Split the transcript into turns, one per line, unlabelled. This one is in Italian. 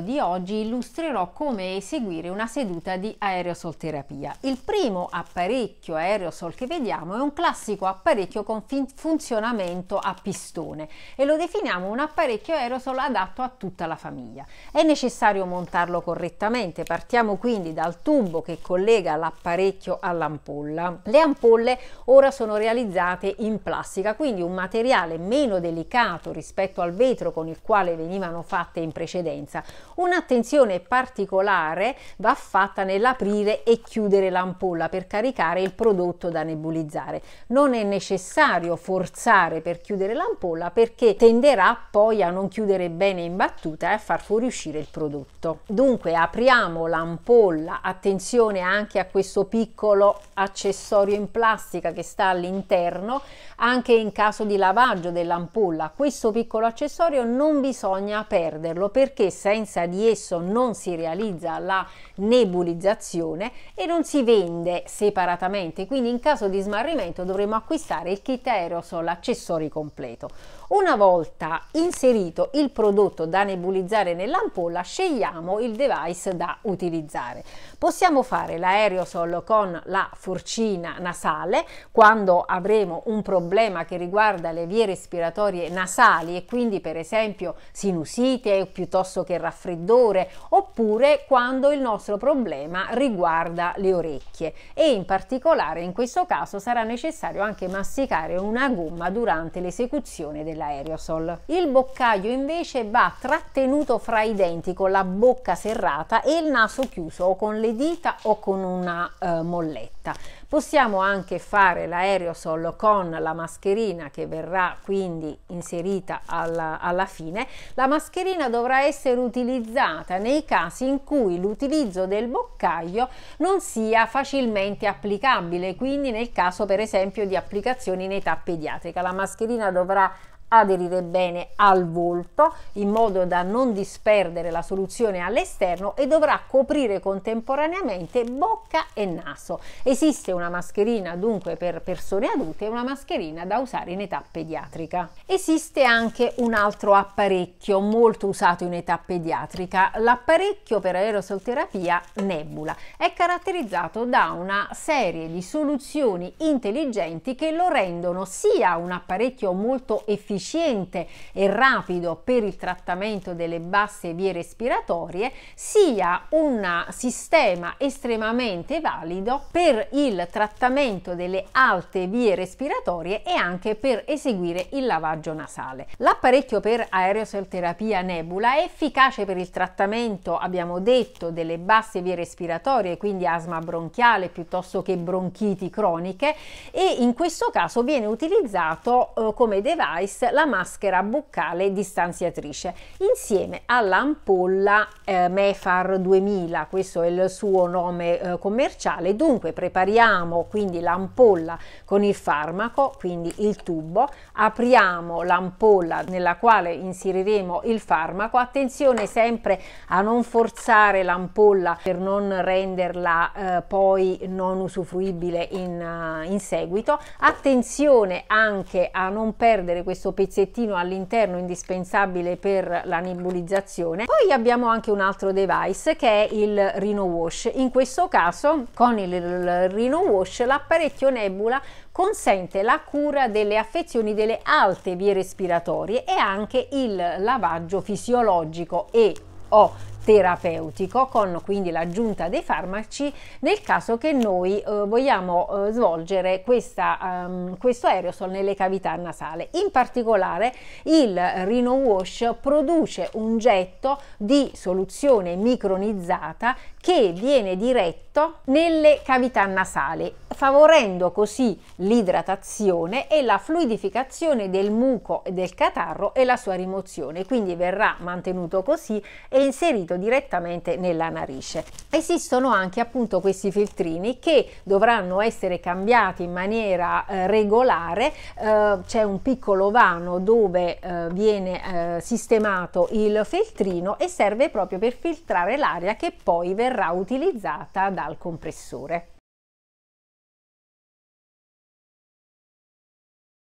di oggi illustrerò come eseguire una seduta di aerosolterapia. Il primo apparecchio aerosol che vediamo è un classico apparecchio con funzionamento a pistone e lo definiamo un apparecchio aerosol adatto a tutta la famiglia. È necessario montarlo correttamente, partiamo quindi dal tubo che collega l'apparecchio all'ampolla. Le ampolle ora sono realizzate in plastica, quindi un materiale meno delicato rispetto al vetro con il quale venivano fatte in precedenza, un'attenzione particolare va fatta nell'aprire e chiudere l'ampolla per caricare il prodotto da nebulizzare. Non è necessario forzare per chiudere l'ampolla perché tenderà poi a non chiudere bene in battuta e a far fuoriuscire il prodotto. Dunque apriamo l'ampolla, attenzione anche a questo piccolo accessorio in plastica che sta all'interno, anche in caso di lavaggio dell'ampolla. Questo piccolo accessorio non bisogna perderlo perché senza di esso non si realizza la nebulizzazione e non si vende separatamente, quindi in caso di smarrimento dovremo acquistare il kit aerosol accessori completo. Una volta inserito il prodotto da nebulizzare nell'ampolla, scegliamo il device da utilizzare. Possiamo fare l'aerosol con la forcina nasale quando avremo un problema che riguarda le vie respiratorie nasali e quindi per esempio sinusite o piuttosto che raffreddamento raffreddore oppure quando il nostro problema riguarda le orecchie e in particolare in questo caso sarà necessario anche masticare una gomma durante l'esecuzione dell'aerosol. Il boccaglio invece va trattenuto fra i denti con la bocca serrata e il naso chiuso o con le dita o con una eh, molletta. Possiamo anche fare l'aerosol con la mascherina che verrà quindi inserita alla, alla fine. La mascherina dovrà essere utilizzata nei casi in cui l'utilizzo del boccaglio non sia facilmente applicabile, quindi nel caso per esempio di applicazioni in età pediatrica. La mascherina dovrà aderire bene al volto in modo da non disperdere la soluzione all'esterno e dovrà coprire contemporaneamente bocca e naso. Esiste una mascherina dunque per persone adulte e una mascherina da usare in età pediatrica. Esiste anche un altro apparecchio molto usato in età pediatrica, l'apparecchio per aerosolterapia Nebula. È caratterizzato da una serie di soluzioni intelligenti che lo rendono sia un apparecchio molto efficiente efficiente e rapido per il trattamento delle basse vie respiratorie sia un sistema estremamente valido per il trattamento delle alte vie respiratorie e anche per eseguire il lavaggio nasale. L'apparecchio per aerosolterapia nebula è efficace per il trattamento, abbiamo detto, delle basse vie respiratorie, quindi asma bronchiale piuttosto che bronchiti croniche e in questo caso viene utilizzato eh, come device la maschera buccale distanziatrice insieme all'ampolla eh, Mefar 2000, questo è il suo nome eh, commerciale. Dunque prepariamo quindi l'ampolla con il farmaco, quindi il tubo, apriamo l'ampolla nella quale inseriremo il farmaco. Attenzione sempre a non forzare l'ampolla per non renderla eh, poi non usufruibile in, eh, in seguito. Attenzione anche a non perdere questo pezzettino all'interno indispensabile per la nebulizzazione. Poi abbiamo anche un altro device che è il Rhino Wash. In questo caso con il Rhino Wash l'apparecchio nebula consente la cura delle affezioni delle alte vie respiratorie e anche il lavaggio fisiologico e o terapeutico con quindi l'aggiunta dei farmaci nel caso che noi eh, vogliamo eh, svolgere questa, um, questo aerosol nelle cavità nasale. In particolare il Rino Wash produce un getto di soluzione micronizzata che viene diretto nelle cavità nasali favorendo così l'idratazione e la fluidificazione del muco e del catarro e la sua rimozione, quindi verrà mantenuto così e inserito direttamente nella narice. Esistono anche appunto questi filtrini che dovranno essere cambiati in maniera eh, regolare, eh, c'è un piccolo vano dove eh, viene eh, sistemato il filtrino e serve proprio per filtrare l'aria che poi verrà utilizzata dal compressore.